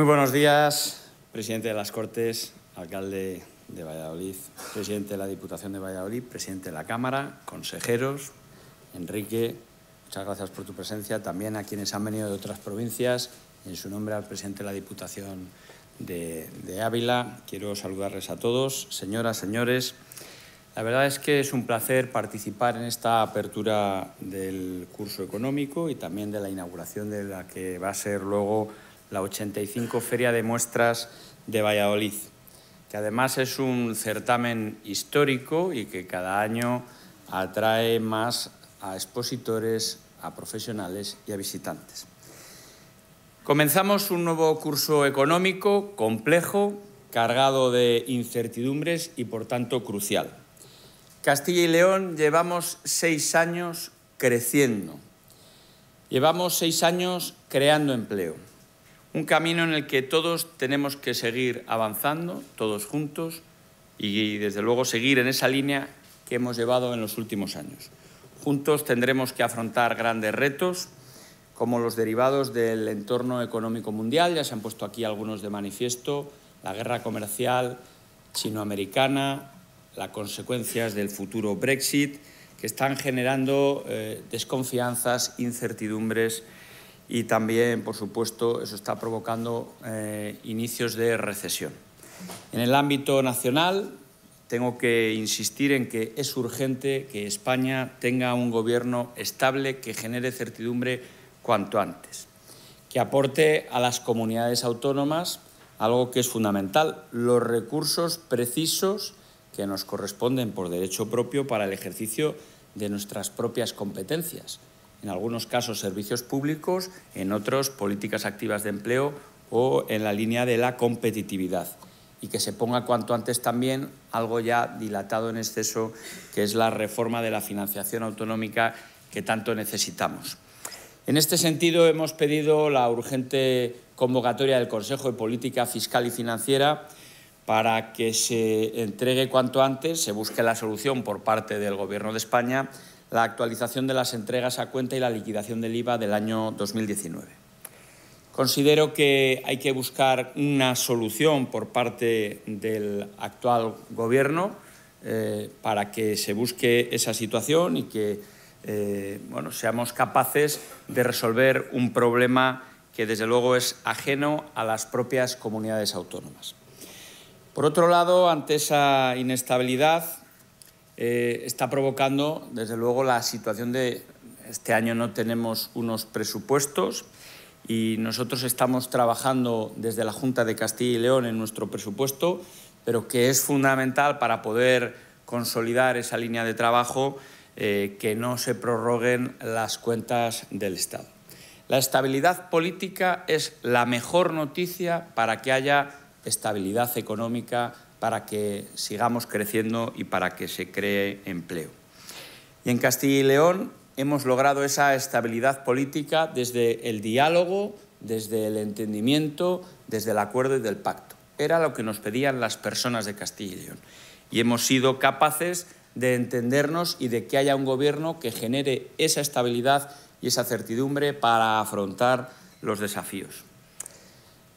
Muy buenos días, presidente de las Cortes, alcalde de Valladolid, presidente de la Diputación de Valladolid, presidente de la Cámara, consejeros, Enrique, muchas gracias por tu presencia, también a quienes han venido de otras provincias, en su nombre al presidente de la Diputación de, Ávila, quiero saludarles a todos, señoras, señores. La verdad es que es un placer participar en esta apertura del curso económico y también de la inauguración de la que va a ser luego la 85 Feria de Muestras de Valladolid, que además es un certamen histórico y que cada año atrae más a expositores, a profesionales y a visitantes. Comenzamos un nuevo curso económico complejo, cargado de incertidumbres y por tanto crucial. Castilla y León llevamos seis años creciendo, llevamos seis años creando empleo, un camino en el que todos tenemos que seguir avanzando, todos juntos, y desde luego seguir en esa línea que hemos llevado en los últimos años. Juntos tendremos que afrontar grandes retos, como los derivados del entorno económico mundial, ya se han puesto aquí algunos de manifiesto, la guerra comercial chinoamericana, las consecuencias del futuro Brexit, que están generando eh, desconfianzas, incertidumbres y también, por supuesto, eso está provocando eh, inicios de recesión. En el ámbito nacional, tengo que insistir en que es urgente que España tenga un gobierno estable que genere certidumbre cuanto antes, que aporte a las comunidades autónomas algo que es fundamental, los recursos precisos que nos corresponden por derecho propio para el ejercicio de nuestras propias competencias en algunos casos servicios públicos, en otros políticas activas de empleo o en la línea de la competitividad. Y que se ponga cuanto antes también algo ya dilatado en exceso, que es la reforma de la financiación autonómica que tanto necesitamos. En este sentido, hemos pedido la urgente convocatoria del Consejo de Política Fiscal y Financiera para que se entregue cuanto antes, se busque la solución por parte del Gobierno de España la actualización de las entregas a cuenta y la liquidación del IVA del año 2019. Considero que hay que buscar una solución por parte del actual Gobierno eh, para que se busque esa situación y que eh, bueno, seamos capaces de resolver un problema que desde luego es ajeno a las propias comunidades autónomas. Por otro lado, ante esa inestabilidad, eh, está provocando, desde luego, la situación de este año no tenemos unos presupuestos y nosotros estamos trabajando desde la Junta de Castilla y León en nuestro presupuesto, pero que es fundamental para poder consolidar esa línea de trabajo eh, que no se prorroguen las cuentas del Estado. La estabilidad política es la mejor noticia para que haya estabilidad económica para que sigamos creciendo y para que se cree empleo. Y en Castilla y León hemos logrado esa estabilidad política desde el diálogo, desde el entendimiento, desde el acuerdo y del pacto. Era lo que nos pedían las personas de Castilla y León. Y hemos sido capaces de entendernos y de que haya un gobierno que genere esa estabilidad y esa certidumbre para afrontar los desafíos.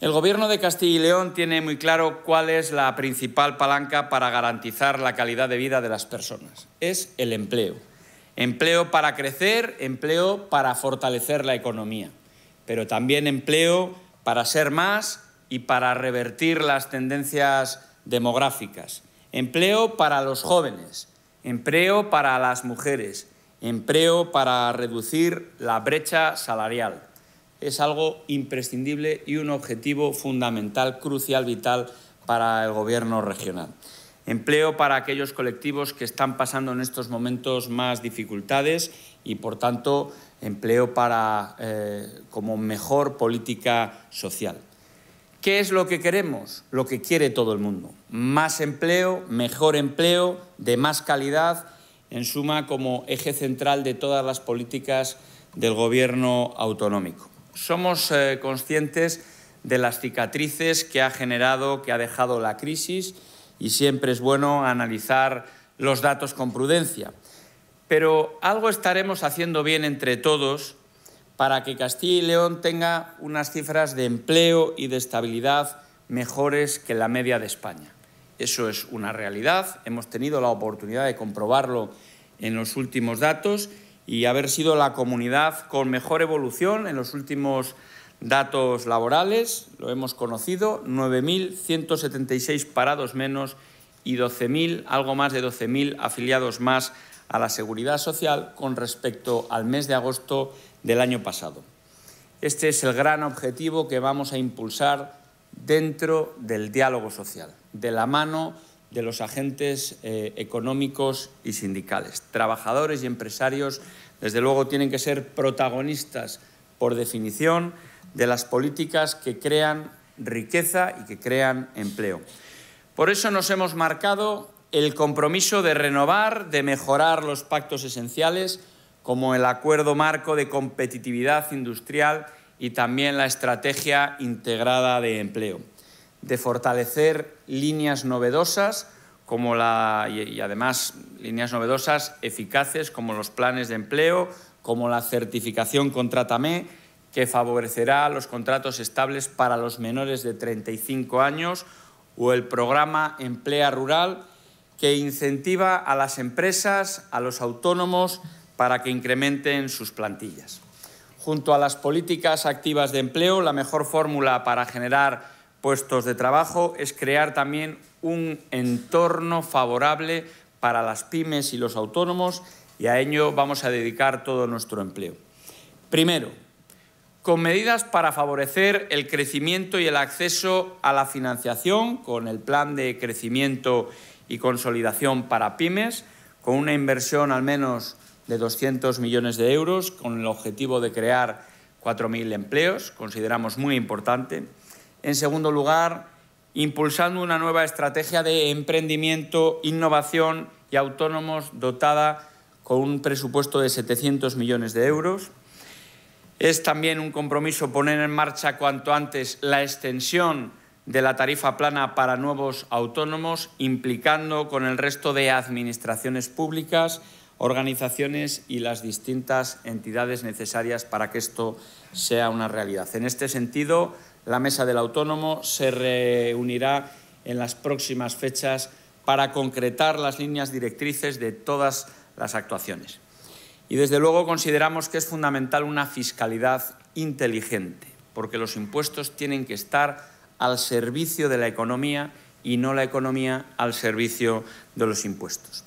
El Gobierno de Castilla y León tiene muy claro cuál es la principal palanca para garantizar la calidad de vida de las personas. Es el empleo. Empleo para crecer, empleo para fortalecer la economía, pero también empleo para ser más y para revertir las tendencias demográficas. Empleo para los jóvenes, empleo para las mujeres, empleo para reducir la brecha salarial es algo imprescindible y un objetivo fundamental, crucial, vital para el Gobierno regional. Empleo para aquellos colectivos que están pasando en estos momentos más dificultades y, por tanto, empleo para, eh, como mejor política social. ¿Qué es lo que queremos? Lo que quiere todo el mundo. Más empleo, mejor empleo, de más calidad, en suma como eje central de todas las políticas del Gobierno autonómico somos eh, conscientes de las cicatrices que ha generado, que ha dejado la crisis y siempre es bueno analizar los datos con prudencia. Pero algo estaremos haciendo bien entre todos para que Castilla y León tenga unas cifras de empleo y de estabilidad mejores que la media de España. Eso es una realidad, hemos tenido la oportunidad de comprobarlo en los últimos datos y haber sido la comunidad con mejor evolución en los últimos datos laborales, lo hemos conocido, 9.176 parados menos y 12.000, algo más de 12.000 afiliados más a la seguridad social con respecto al mes de agosto del año pasado. Este es el gran objetivo que vamos a impulsar dentro del diálogo social, de la mano de los agentes eh, económicos y sindicales. Trabajadores y empresarios, desde luego, tienen que ser protagonistas, por definición, de las políticas que crean riqueza y que crean empleo. Por eso nos hemos marcado el compromiso de renovar, de mejorar los pactos esenciales, como el acuerdo marco de competitividad industrial y también la estrategia integrada de empleo de fortalecer líneas novedosas como la, y además líneas novedosas eficaces como los planes de empleo, como la certificación Contrátame, que favorecerá los contratos estables para los menores de 35 años, o el programa Emplea Rural, que incentiva a las empresas, a los autónomos, para que incrementen sus plantillas. Junto a las políticas activas de empleo, la mejor fórmula para generar puestos de trabajo es crear también un entorno favorable para las pymes y los autónomos y a ello vamos a dedicar todo nuestro empleo. Primero, con medidas para favorecer el crecimiento y el acceso a la financiación, con el plan de crecimiento y consolidación para pymes, con una inversión al menos de 200 millones de euros, con el objetivo de crear 4.000 empleos, consideramos muy importante. En segundo lugar, impulsando una nueva estrategia de emprendimiento, innovación y autónomos dotada con un presupuesto de 700 millones de euros. Es también un compromiso poner en marcha cuanto antes la extensión de la tarifa plana para nuevos autónomos, implicando con el resto de administraciones públicas, organizaciones y las distintas entidades necesarias para que esto sea una realidad. En este sentido, la mesa del autónomo se reunirá en las próximas fechas para concretar las líneas directrices de todas las actuaciones. Y desde luego consideramos que es fundamental una fiscalidad inteligente, porque los impuestos tienen que estar al servicio de la economía y no la economía al servicio de los impuestos.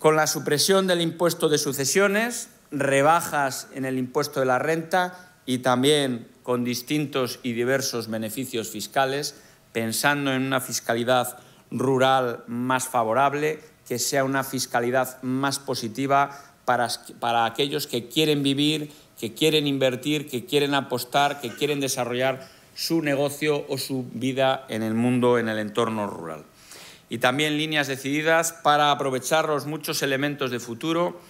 Con la supresión del impuesto de sucesiones, rebajas en el impuesto de la renta y también con distintos y diversos beneficios fiscales, pensando en una fiscalidad rural más favorable, que sea una fiscalidad más positiva para, aquellos que quieren vivir, que quieren invertir, que quieren apostar, que quieren desarrollar su negocio o su vida en el mundo, en el entorno rural. Y también líneas decididas para aprovechar los muchos elementos de futuro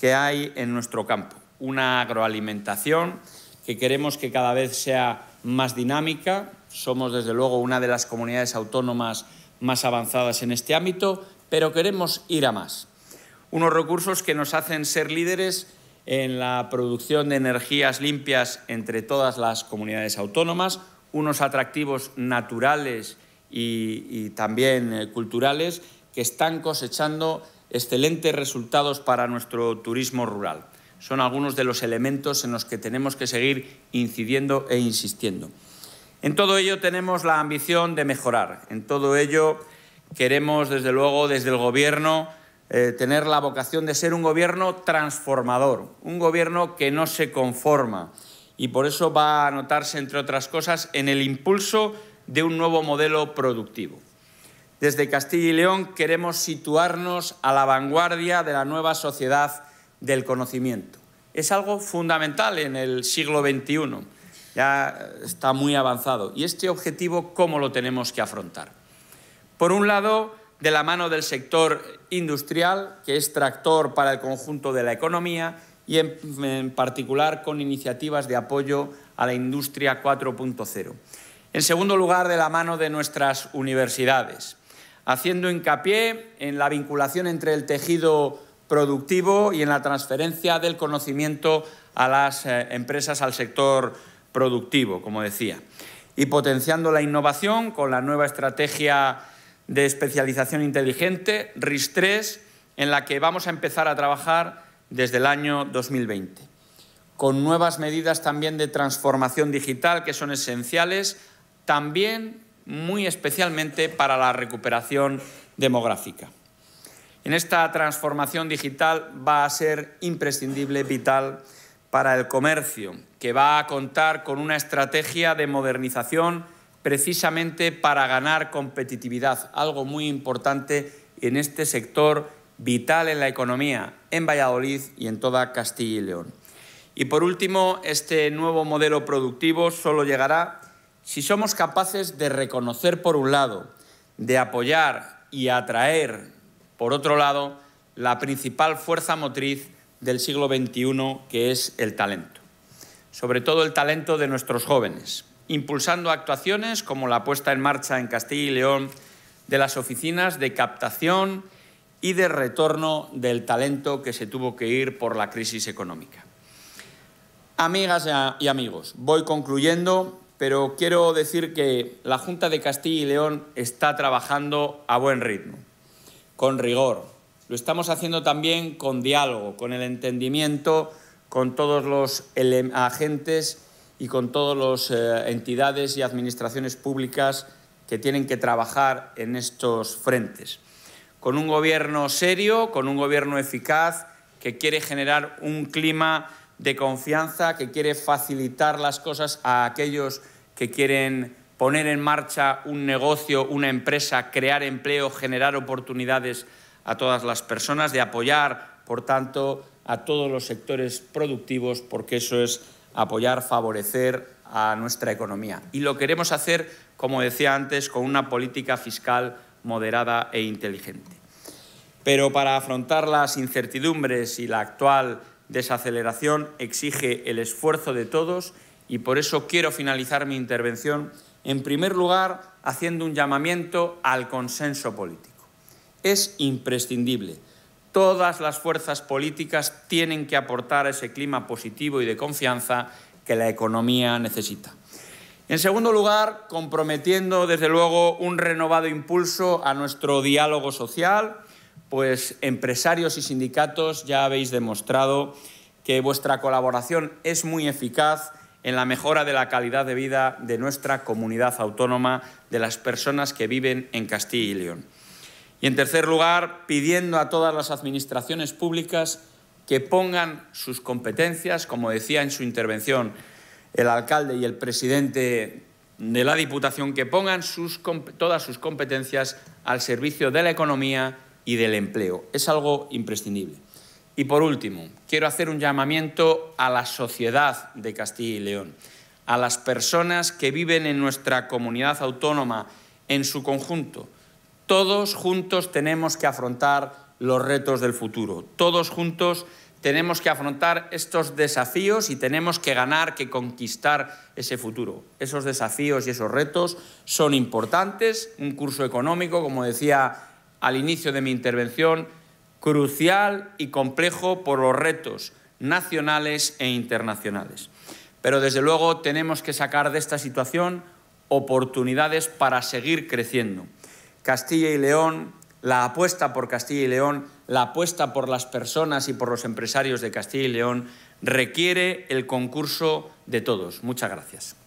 que hay en nuestro campo. Una agroalimentación que queremos que cada vez sea más dinámica. Somos, desde luego, una de las comunidades autónomas más avanzadas en este ámbito, pero queremos ir a más. Unos recursos que nos hacen ser líderes en la producción de energías limpias entre todas las comunidades autónomas, unos atractivos naturales y, también eh, culturales que están cosechando excelentes resultados para nuestro turismo rural son algunos de los elementos en los que tenemos que seguir incidiendo e insistiendo. En todo ello tenemos la ambición de mejorar, en todo ello queremos, desde luego, desde el Gobierno, eh, tener la vocación de ser un Gobierno transformador, un Gobierno que no se conforma y por eso va a notarse, entre otras cosas, en el impulso de un nuevo modelo productivo. Desde Castilla y León queremos situarnos a la vanguardia de la nueva sociedad del conocimiento. Es algo fundamental en el siglo XXI, ya está muy avanzado. ¿Y este objetivo cómo lo tenemos que afrontar? Por un lado, de la mano del sector industrial, que es tractor para el conjunto de la economía, y en, particular con iniciativas de apoyo a la industria 4.0. En segundo lugar, de la mano de nuestras universidades, haciendo hincapié en la vinculación entre el tejido productivo y en la transferencia del conocimiento a las eh, empresas, al sector productivo, como decía. Y potenciando la innovación con la nueva estrategia de especialización inteligente, RIS3, en la que vamos a empezar a trabajar desde el año 2020. Con nuevas medidas también de transformación digital que son esenciales, también muy especialmente para la recuperación demográfica. En esta transformación digital va a ser imprescindible, vital para el comercio, que va a contar con una estrategia de modernización precisamente para ganar competitividad, algo muy importante en este sector vital en la economía, en Valladolid y en toda Castilla y León. Y por último, este nuevo modelo productivo solo llegará si somos capaces de reconocer, por un lado, de apoyar y atraer por otro lado, la principal fuerza motriz del siglo XXI, que es el talento. Sobre todo el talento de nuestros jóvenes, impulsando actuaciones como la puesta en marcha en Castilla y León de las oficinas de captación y de retorno del talento que se tuvo que ir por la crisis económica. Amigas y amigos, voy concluyendo, pero quiero decir que la Junta de Castilla y León está trabajando a buen ritmo con rigor. Lo estamos haciendo también con diálogo, con el entendimiento, con todos los agentes y con todas las eh, entidades y administraciones públicas que tienen que trabajar en estos frentes. Con un gobierno serio, con un gobierno eficaz, que quiere generar un clima de confianza, que quiere facilitar las cosas a aquellos que quieren poner en marcha un negocio, una empresa, crear empleo, generar oportunidades a todas las personas, de apoyar, por tanto, a todos los sectores productivos, porque eso es apoyar, favorecer a nuestra economía. Y lo queremos hacer, como decía antes, con una política fiscal moderada e inteligente. Pero para afrontar las incertidumbres y la actual desaceleración exige el esfuerzo de todos y por eso quiero finalizar mi intervención en primer lugar, haciendo un llamamiento al consenso político. Es imprescindible. Todas las fuerzas políticas tienen que aportar ese clima positivo y de confianza que la economía necesita. En segundo lugar, comprometiendo desde luego un renovado impulso a nuestro diálogo social, pues empresarios y sindicatos ya habéis demostrado que vuestra colaboración es muy eficaz en la mejora de la calidad de vida de nuestra comunidad autónoma, de las personas que viven en Castilla y León. Y en tercer lugar, pidiendo a todas las administraciones públicas que pongan sus competencias, como decía en su intervención el alcalde y el presidente de la Diputación, que pongan todas sus competencias al servicio de la economía y del empleo. Es algo imprescindible. Y por último, quiero hacer un llamamiento a la sociedad de Castilla y León, a las personas que viven en nuestra comunidad autónoma en su conjunto. Todos juntos tenemos que afrontar los retos del futuro. Todos juntos tenemos que afrontar estos desafíos y tenemos que ganar, que conquistar ese futuro. Esos desafíos y esos retos son importantes. Un curso económico, como decía al inicio de mi intervención, crucial y complejo por los retos nacionales e internacionales. Pero desde luego tenemos que sacar de esta situación oportunidades para seguir creciendo. Castilla y León, la apuesta por Castilla y León, la apuesta por las personas y por los empresarios de Castilla y León requiere el concurso de todos. Muchas gracias.